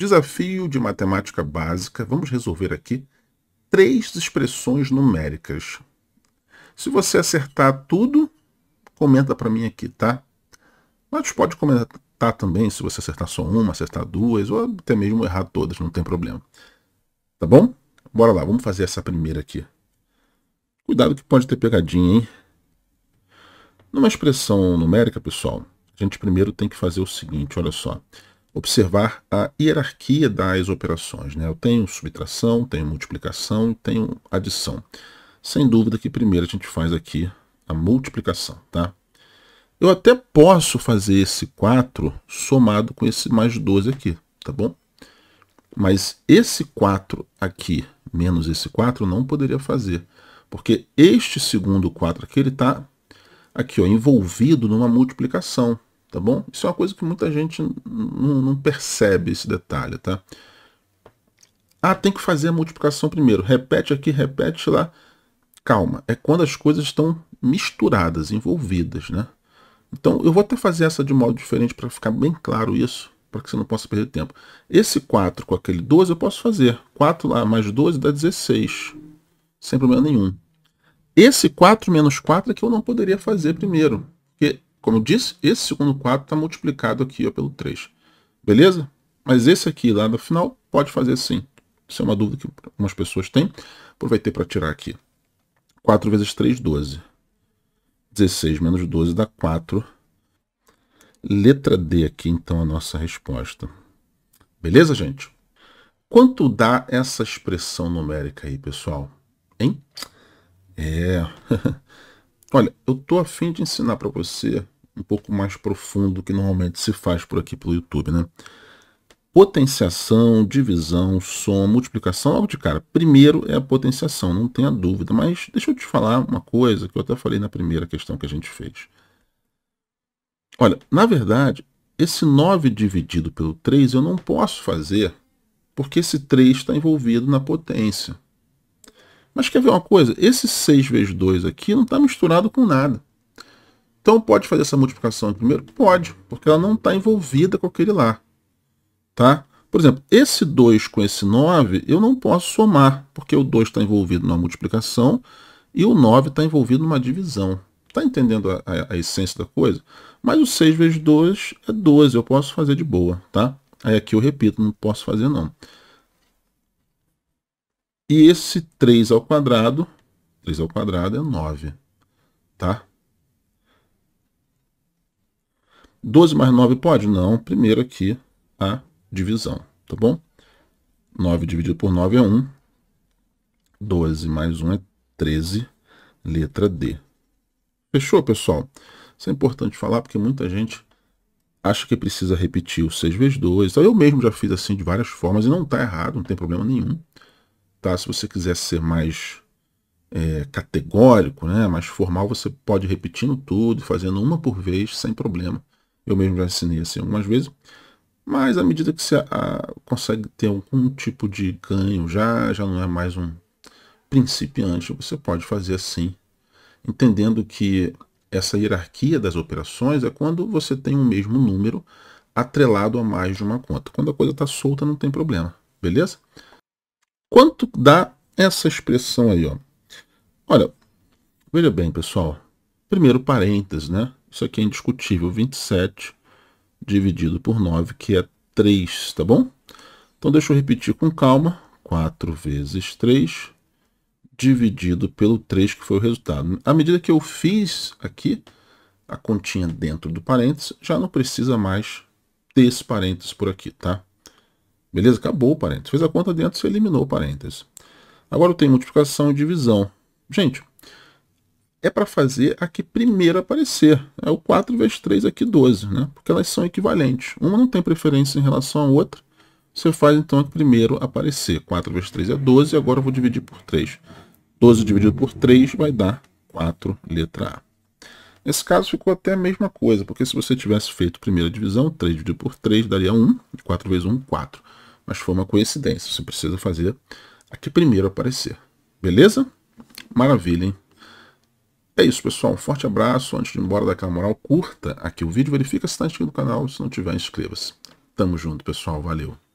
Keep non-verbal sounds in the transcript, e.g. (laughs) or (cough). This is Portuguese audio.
Desafio de matemática básica. Vamos resolver aqui três expressões numéricas. Se você acertar tudo, comenta para mim aqui, tá? Mas pode comentar também se você acertar só uma, acertar duas, ou até mesmo errar todas, não tem problema. Tá bom? Bora lá, vamos fazer essa primeira aqui. Cuidado que pode ter pegadinha, hein? Numa expressão numérica, pessoal, a gente primeiro tem que fazer o seguinte, olha só observar a hierarquia das operações. Né? Eu tenho subtração, tenho multiplicação e tenho adição. Sem dúvida que primeiro a gente faz aqui a multiplicação. Tá? Eu até posso fazer esse 4 somado com esse mais 12 aqui, tá bom? Mas esse 4 aqui menos esse 4 não poderia fazer, porque este segundo 4 aqui está aqui, ó, envolvido numa multiplicação tá bom? Isso é uma coisa que muita gente não percebe esse detalhe, tá? Ah, tem que fazer a multiplicação primeiro. Repete aqui, repete lá. Calma, é quando as coisas estão misturadas, envolvidas, né? Então, eu vou até fazer essa de modo diferente para ficar bem claro isso, para que você não possa perder tempo. Esse 4 com aquele 12 eu posso fazer. 4 lá mais 12 dá 16, sem problema nenhum. Esse 4 menos 4 é que eu não poderia fazer primeiro, porque como eu disse, esse segundo 4 está multiplicado aqui ó, pelo 3. Beleza? Mas esse aqui lá no final pode fazer sim. Isso é uma dúvida que algumas pessoas têm. Aproveitei para tirar aqui. 4 vezes 3, 12. 16 menos 12 dá 4. Letra D aqui, então, a nossa resposta. Beleza, gente? Quanto dá essa expressão numérica aí, pessoal? Hein? É. (laughs) Olha, eu tô afim de ensinar para você um pouco mais profundo que normalmente se faz por aqui pelo YouTube, né? Potenciação, divisão, soma, multiplicação, logo de cara. Primeiro é a potenciação, não tenha dúvida. Mas deixa eu te falar uma coisa que eu até falei na primeira questão que a gente fez. Olha, na verdade, esse 9 dividido pelo 3 eu não posso fazer, porque esse 3 está envolvido na potência. Mas quer ver uma coisa? Esse 6 vezes 2 aqui não está misturado com nada. Então pode fazer essa multiplicação primeiro? Pode, porque ela não está envolvida com aquele lá. Tá? Por exemplo, esse 2 com esse 9, eu não posso somar, porque o 2 está envolvido numa multiplicação e o 9 está envolvido numa divisão. Está entendendo a, a, a, essência da coisa? Mas o 6 vezes 2 é 12, eu posso fazer de boa, tá? Aí aqui eu repito, não posso fazer não. E esse 3 ao quadrado, 3 ao quadrado é 9, tá? 12 mais 9 pode? Não. Primeiro aqui a divisão, tá bom? 9 dividido por 9 é 1. 12 mais 1 é 13, letra D. Fechou, pessoal? Isso é importante falar porque muita gente acha que precisa repetir o 6 vezes 2. eu mesmo já fiz assim de várias formas e não está errado, não tem problema nenhum. Tá? Se você quiser ser mais é, categórico, né, mais formal, você pode ir repetindo tudo, fazendo uma por vez sem problema. Eu mesmo já ensinei assim algumas vezes. Mas à medida que você a, ah, consegue ter algum tipo de ganho, já, já não é mais um principiante, você pode fazer assim, entendendo que essa hierarquia das operações é quando você tem o um mesmo número atrelado a mais de uma conta. Quando a coisa está solta, não tem problema, beleza? Quanto dá essa expressão aí? Ó? Olha, veja bem, pessoal. Primeiro parênteses, né? Isso aqui é indiscutível. 27 dividido por 9, que é 3, tá bom? Então, deixa eu repetir com calma. 4 vezes 3 dividido pelo 3, que foi o resultado. À medida que eu fiz aqui a continha dentro do parênteses, já não precisa mais desse parênteses por aqui, tá? Beleza? Acabou o parênteses. Fez a conta dentro, você eliminou o parênteses. Agora eu tenho multiplicação e divisão. Gente, é para fazer a que primeiro aparecer. É o 4 vezes 3 aqui, 12, né? Porque elas são equivalentes. Uma não tem preferência em relação à outra. Você faz, então, a que primeiro aparecer. 4 vezes 3 é 12, agora eu vou dividir por 3. 12 dividido por 3 vai dar 4, letra A. Nesse caso ficou até a mesma coisa, porque se você tivesse feito a primeira divisão, 3 dividido por 3 daria 1, 4 vezes 1, 4. Mas foi uma coincidência, você precisa fazer a que primeiro aparecer. Beleza? Maravilha, hein? É isso, pessoal. Um forte abraço. Antes de ir embora daquela moral, curta aqui o vídeo, verifica se está inscrito no canal. Se não tiver, inscreva-se. Tamo junto, pessoal. Valeu.